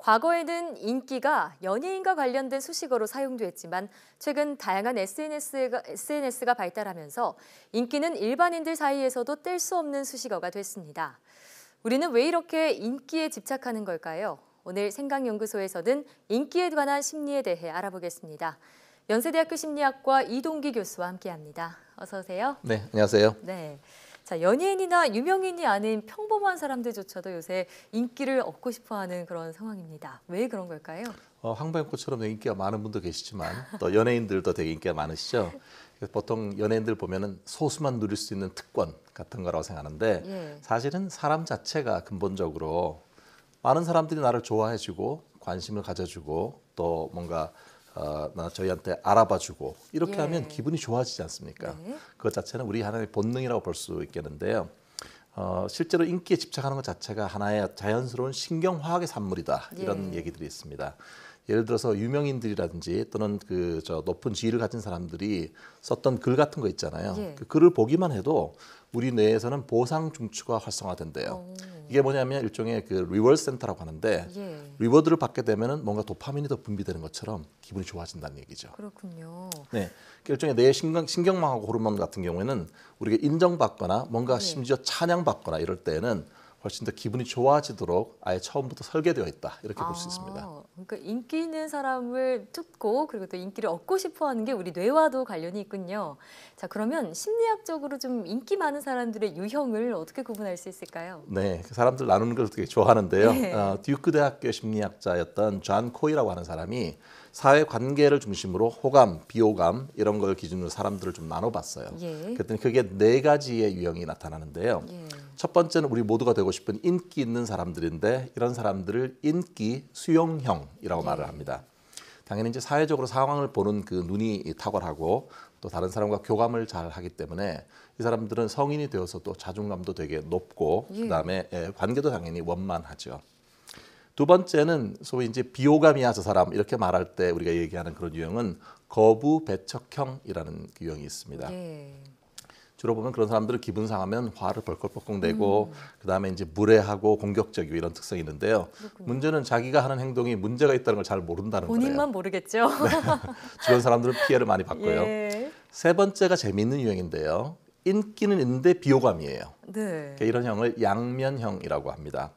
과거에는 인기가 연예인과 관련된 수식어로 사용됐지만 최근 다양한 SNS가, SNS가 발달하면서 인기는 일반인들 사이에서도 뗄 수 없는 수식어가 됐습니다. 우리는 왜 이렇게 인기에 집착하는 걸까요? 오늘 생각연구소에서는 인기에 관한 심리에 대해 알아보겠습니다. 연세대학교 심리학과 이동기 교수와 함께합니다. 어서 오세요. 네, 안녕하세요. 네. 자, 연예인이나 유명인이 아닌 평범한 사람들조차도 요새 인기를 얻고 싶어하는 그런 상황입니다. 왜 그런 걸까요? 어, 황백꽃처럼 인기가 많은 분도 계시지만 또 연예인들도 되게 인기가 많으시죠. 보통 연예인들 보면은 소수만 누릴 수 있는 특권 같은 거라고 생각하는데 예. 사실은 사람 자체가 근본적으로 많은 사람들이 나를 좋아해주고 관심을 가져주고 또 뭔가 어, 나 저희한테 알아봐주고 이렇게 예. 하면 기분이 좋아지지 않습니까? 네. 그 자체는 우리 하나님의 본능이라고 볼 수 있겠는데요. 어, 실제로 인기에 집착하는 것 자체가 하나의 자연스러운 신경화학의 산물이다 이런 예. 얘기들이 있습니다. 예를 들어서 유명인들이라든지 또는 그 저 높은 지위를 가진 사람들이 썼던 글 같은 거 있잖아요. 예. 그 글을 보기만 해도 우리 뇌에서는 보상 중추가 활성화된대요. 오. 이게 뭐냐면 일종의 그 리워드 센터라고 하는데 예. 리워드를 받게 되면은 뭔가 도파민이 더 분비되는 것처럼 기분이 좋아진다는 얘기죠. 그렇군요. 네, 그러니까 일종의 뇌 신경 신경망하고 호르몬 같은 경우에는 우리가 인정받거나 뭔가 네. 심지어 찬양받거나 이럴 때는 에 훨씬 더 기분이 좋아지도록 아예 처음부터 설계되어 있다 이렇게 아, 볼수 있습니다. 그러니까 인기 있는 사람을 쫓고 그리고 또 인기를 얻고 싶어하는 게 우리 뇌와도 관련이 있군요. 자 그러면 심리학적으로 좀 인기 많은 사람들의 유형을 어떻게 구분할 수 있을까요? 네, 그 사람들 나누는 걸 되게 좋아하는데요. 네. 어, 듀크 대학교 심리학자였던 존 코이라고 하는 사람이 사회 관계를 중심으로 호감, 비호감 이런 걸 기준으로 사람들을 좀 나눠봤어요. 예. 그랬더니 그게 네 가지의 유형이 나타나는데요. 예. 첫 번째는 우리 모두가 되고 싶은 인기 있는 사람들인데 이런 사람들을 인기 수용형이라고 예. 말을 합니다. 당연히 이제 사회적으로 상황을 보는 그 눈이 탁월하고 또 다른 사람과 교감을 잘 하기 때문에 이 사람들은 성인이 되어서 또 자존감도 되게 높고 예. 그다음에 예, 관계도 당연히 원만하죠. 두 번째는 소위 이제 비호감이야 저 사람 이렇게 말할 때 우리가 얘기하는 그런 유형은 거부 배척형이라는 유형이 있습니다. 예. 주로 보면 그런 사람들은 기분 상하면 화를 벌컥벌컥 내고 음. 그다음에 이제 무례하고 공격적이고 이런 특성이 있는데요. 그렇군요. 문제는 자기가 하는 행동이 문제가 있다는 걸 잘 모른다는 본인만 거예요. 본인만 모르겠죠. 네. 주변 사람들은 피해를 많이 받고요. 예. 세 번째가 재미있는 유형인데요. 인기는 있는데 비호감이에요. 네. 그러니까 이런 형을 양면형이라고 합니다.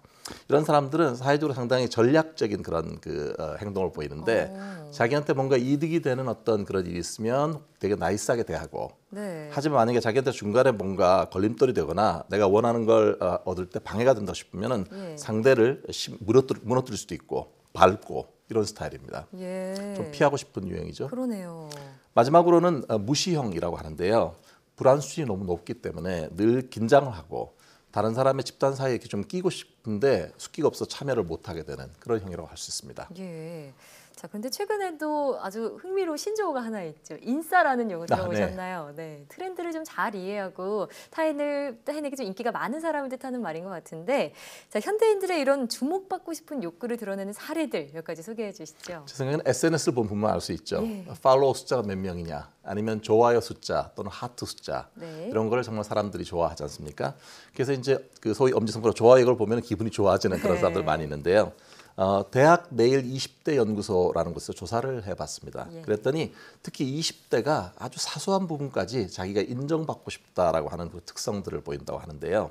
이런 사람들은 사회적으로 상당히 전략적인 그런 그 어, 행동을 보이는데 오. 어. 자기한테 뭔가 이득이 되는 어떤 그런 일이 있으면 되게 나이스하게 대하고 네. 하지만 만약에 자기한테 중간에 뭔가 걸림돌이 되거나 내가 원하는 걸 어, 얻을 때 방해가 된다 싶으면은 예. 상대를 무너뜨, 무너뜨릴 수도 있고 밟고 이런 스타일입니다. 예. 좀 피하고 싶은 유형이죠. 그러네요. 마지막으로는 어, 무시형이라고 하는데요. 불안 수준이 너무 높기 때문에 늘 긴장을 하고 다른 사람의 집단 사이에 이렇게 좀 끼고 싶은데 숙기가 없어 참여를 못하게 되는 그런 형이라고 할 수 있습니다. 예. 자, 근데 최근에도 아주 흥미로운 신조어가 하나 있죠. 인싸라는 용어 들어보셨나요? 아, 네. 네. 트렌드를 좀 잘 이해하고 타인을 타인에게 좀 인기가 많은 사람을 뜻하는 말인 것 같은데, 자 현대인들의 이런 주목받고 싶은 욕구를 드러내는 사례들 몇 가지 소개해 주시죠. 제 생각에는 SNS를 보면 알수 있죠. 네. 팔로워 숫자가 몇 명이냐, 아니면 좋아요 숫자 또는 하트 숫자 네. 이런 거를 정말 사람들이 좋아하지 않습니까? 그래서 이제 그 소위 엄지손가락 좋아요 이걸 보면 기분이 좋아지는 그런 네. 사람들 많이 있는데요. 어, 대학 내일 20대 연구소라는 곳에서 조사를 해봤습니다. 예. 그랬더니 특히 20대가 아주 사소한 부분까지 자기가 인정받고 싶다라고 하는 그 특성들을 보인다고 하는데요.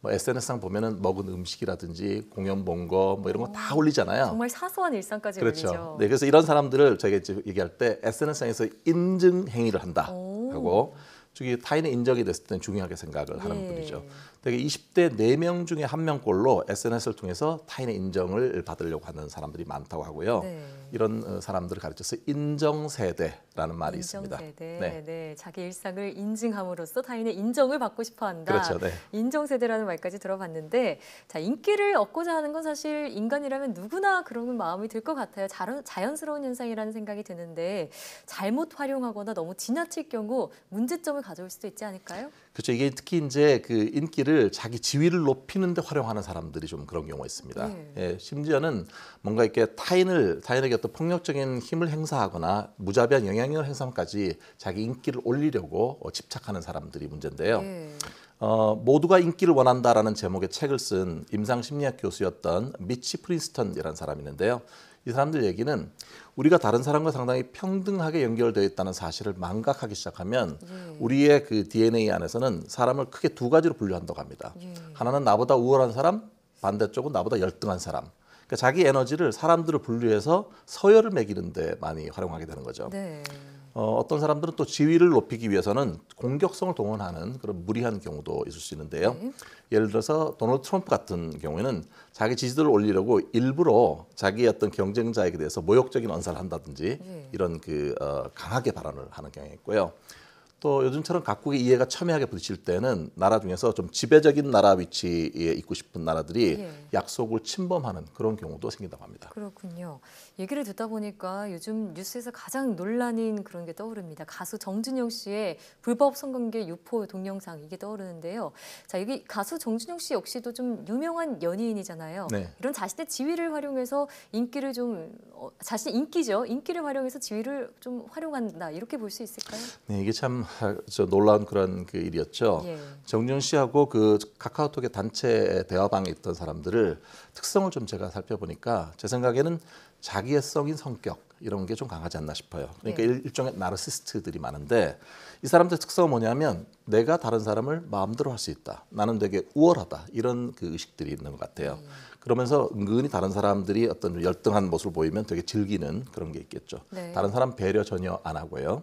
뭐 SNS상 보면은 먹은 음식이라든지 공연 본거뭐 이런 거 다 올리잖아요. 정말 사소한 일상까지 그렇죠. 올리죠. 네, 그래서 이런 사람들을 저희가 이제 얘기할 때 SNS상에서 인증 행위를 한다 오. 하고 저기 타인의 인정이 됐을 때는 중요하게 생각을 하는 예. 분이죠. 대개 20대 4명 중에 1명꼴로 SNS를 통해서 타인의 인정을 받으려고 하는 사람들이 많다고 하고요. 네. 이런 어, 사람들을 가르쳐서 인정세대라는 말이 있습니다. 세대. 네. 네. 자기 일상을 인증함으로써 타인의 인정을 받고 싶어 한다. 그렇죠. 네. 인정세대라는 말까지 들어봤는데 자, 인기를 얻고자 하는 건 사실 인간이라면 누구나 그런 마음이 들 것 같아요. 자연, 스러운 현상이라는 생각이 드는데 잘못 활용하거나 너무 지나칠 경우 문제점을 가져올 수도 있지 않을까요? 그렇죠. 이게 특히 이제 그 인기를 자기 지위를 높이는데 활용하는 사람들이 좀 그런 경우가 있습니다. 네. 예, 심지어는 뭔가 이렇게 타인을 타인에게 어떤 폭력적인 힘을 행사하거나 무자비한 영향력을 행사까지 자기 인기를 올리려고 어, 집착하는 사람들이 문제인데요. 네. 어, 모두가 인기를 원한다라는 제목의 책을 쓴 임상심리학 교수였던 미치 프린스턴이라는 사람이 있는데요. 이 사람들 얘기는 우리가 다른 사람과 상당히 평등하게 연결되어 있다는 사실을 망각하기 시작하면 예. 우리의 그 DNA 안에서는 사람을 크게 두 가지로 분류한다고 합니다. 예. 하나는 나보다 우월한 사람, 반대쪽은 나보다 열등한 사람. 그러니까 자기 에너지를 사람들을 분류해서 서열을 매기는 데 많이 활용하게 되는 거죠. 네. 어, 어떤 사람들은 또 지위를 높이기 위해서는 공격성을 동원하는 그런 무리한 경우도 있을 수 있는데요. 네. 예를 들어서 도널드 트럼프 같은 경우에는 자기 지지도를 올리려고 일부러 자기의 어떤 경쟁자에게 대해서 모욕적인 언사를 한다든지 네. 이런 그 어, 강하게 발언을 하는 경향이 있고요. 또 요즘처럼 각국의 이해가 첨예하게 부딪힐 때는 나라 중에서 좀 지배적인 나라 위치에 있고 싶은 나라들이 예. 약속을 침범하는 그런 경우도 생긴다고 합니다. 그렇군요. 얘기를 듣다 보니까 요즘 뉴스에서 가장 논란인 그런 게 떠오릅니다. 가수 정준영 씨의 불법 성관계 유포 동영상 이게 떠오르는데요. 자 여기 가수 정준영 씨 역시도 좀 유명한 연예인이잖아요. 네. 이런 자신의 지위를 활용해서 인기를 좀 어, 자신 인기죠. 인기를 활용해서 지위를 좀 활용한다 이렇게 볼 수 있을까요? 네 이게 참저 놀라운 그런 그 일이었죠. 예. 정윤 씨하고 그 카카오톡의 단체 대화방에 있던 사람들을 특성을 좀 제가 살펴보니까 제 생각에는 자기의성인 성격 이런 게 좀 강하지 않나 싶어요. 그러니까 네. 일, 종의 나르시스트들이 많은데 이 사람들 의 특성은 뭐냐면 내가 다른 사람을 마음대로 할 수 있다. 나는 되게 우월하다. 이런 그 의식들이 있는 것 같아요. 음. 그러면서 은근히 다른 사람들이 어떤 열등한 모습을 보이면 되게 즐기는 그런 게 있겠죠. 네. 다른 사람 배려 전혀 안 하고요.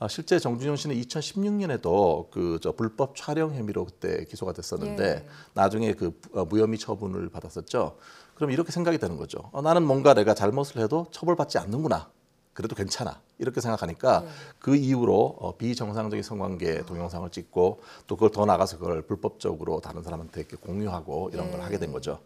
아, 실제 정준영 씨는 2016년에도 그 저 불법 촬영 혐의로 그때 기소가 됐었는데 예. 나중에 그 어, 무혐의 처분을 받았었죠. 그럼 이렇게 생각이 되는 거죠. 어, 나는 뭔가 내가 잘못을 해도 처벌받지 않는구나. 그래도 괜찮아 이렇게 생각하니까 네. 그 이후로 어, 비정상적인 성관계 아. 동영상을 찍고 또 그걸 더 나가서 그걸 불법적으로 다른 사람한테 이렇게 공유하고 이런 네. 걸 예. 하게 된 거죠.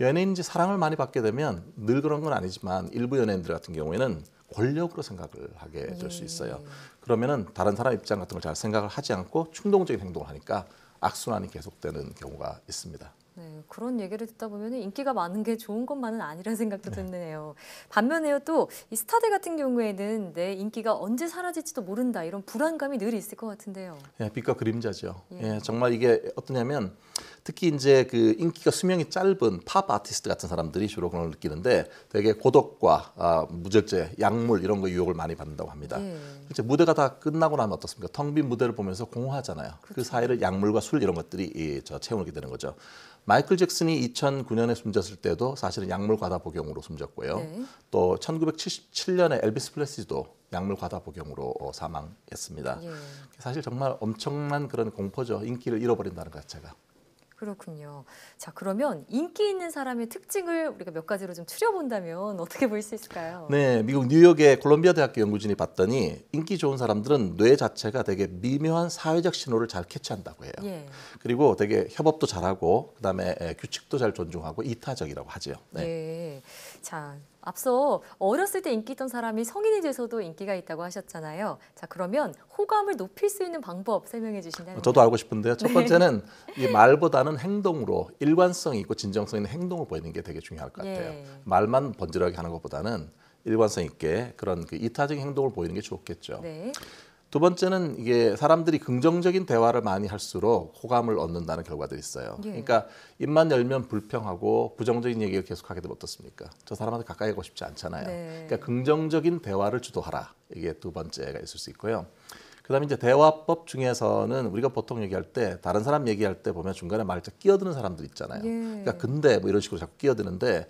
연예인인지 사랑을 많이 받게 되면 늘 그런 건 아니지만 일부 연예인들 같은 경우에는 권력으로 생각을 하게 될수 네. 있어요. 그러면은 다른 사람 입장 같은 걸 잘 생각을 하지 않고 충동적인 행동을 하니까 악순환이 계속되는 경우가 있습니다. 네, 그런 얘기를 듣다 보면 인기가 많은 게 좋은 것만은 아니라는 생각도 네. 드네요. 반면에또이 스타들 같은 경우에는 내 인기가 언제 사라질지도 모른다 이런 불안감이 늘 있을 것 같은데요. 예, 빛과 그림자죠. 예. 예 정말 이게 어떠냐면 특히 이제 그 인기가 수명이 짧은 팝 아티스트 같은 사람들이 주로 그런 걸 느끼는데 되게 고독과 아, 무절제, 약물 이런 거 유혹을 많이 받는다고 합니다. 예. 이제 무대가 다 끝나고 나면 어떻습니까? 텅 빈 무대를 보면서 공허하잖아요. 그 그렇죠. 그 사이를 약물과 술 이런 것들이 이, 저 채우게 되는 거죠. 마이클 잭슨이 2009년에 숨졌을 때도 사실은 약물 과다 복용으로 숨졌고요. 네. 또 1977년에 엘비스 플레시도 약물 과다 복용으로 어, 사망했습니다. 예. 사실 정말 엄청난 그런 공포죠. 인기를 잃어버린다는 것 자체가. 그렇군요. 자, 그러면 인기 있는 사람의 특징을 우리가 몇 가지로 좀 추려본다면 어떻게 볼 수 있을까요? 네, 미국 뉴욕의 콜롬비아 대학교 연구진이 봤더니 인기 좋은 사람들은 뇌 자체가 되게 미묘한 사회적 신호를 잘 캐치한다고 해요. 예. 그리고 되게 협업도 잘하고 그다음에 예, 규칙도 잘 존중하고 이타적이라고 하죠. 네. 예. 자, 앞서 어렸을 때 인기 있던 사람이 성인이 돼서도 인기가 있다고 하셨잖아요. 자 그러면 호감을 높일 수 있는 방법 설명해 주신다면 저도 알고 싶은데요. 첫 네. 번째는 이 말보다는 행동으로 일관성 있고 진정성 있는 행동을 보이는 게 되게 중요할 것 같아요. 예. 말만 번지르하게 하는 것보다는 일관성 있게 그런 그 이타적인 행동을 보이는 게 좋겠죠. 네. 두 번째는 이게 사람들이 긍정적인 대화를 많이 할수록 호감을 얻는다는 결과들이 있어요. 예. 그러니까 입만 열면 불평하고 부정적인 얘기를 계속하게 되면 어떻습니까? 저 사람한테 가까이 가고 싶지 않잖아요. 네. 그러니까 긍정적인 대화를 주도하라. 이게 두 번째가 있을 수 있고요. 그다음에 이제 대화법 중에서는 우리가 보통 얘기할 때 다른 사람 얘기할 때 보면 중간에 말자 끼어드는 사람들 있잖아요. 예. 그러니까 근데 뭐 이런 식으로 자꾸 끼어드는데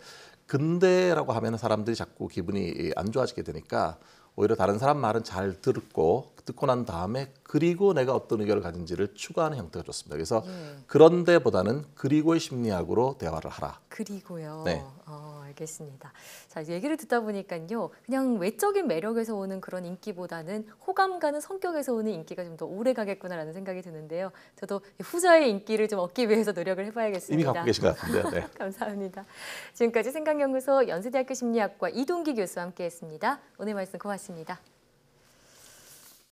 근데라고 하면 사람들이 자꾸 기분이 안 좋아지게 되니까 오히려 다른 사람 말은 잘 듣고 듣고 난 다음에 그리고 내가 어떤 의견을 가진지를 추가하는 형태가 좋습니다. 그래서 예. 그런데보다는 그리고의 심리학으로 대화를 하라. 그리고요. 네. 어, 알겠습니다. 자 이제 얘기를 듣다 보니까요, 그냥 외적인 매력에서 오는 그런 인기보다는 호감 가는 성격에서 오는 인기가 좀 더 오래 가겠구나라는 생각이 드는데요. 저도 후자의 인기를 좀 얻기 위해서 노력을 해봐야겠습니다. 이미 갖고 계신 것 같은데요. 네. 감사합니다. 지금까지 생각연구소 연세대학교 심리학과 이동기 교수와 함께했습니다. 오늘 말씀 고맙습니다. 고맙습니다.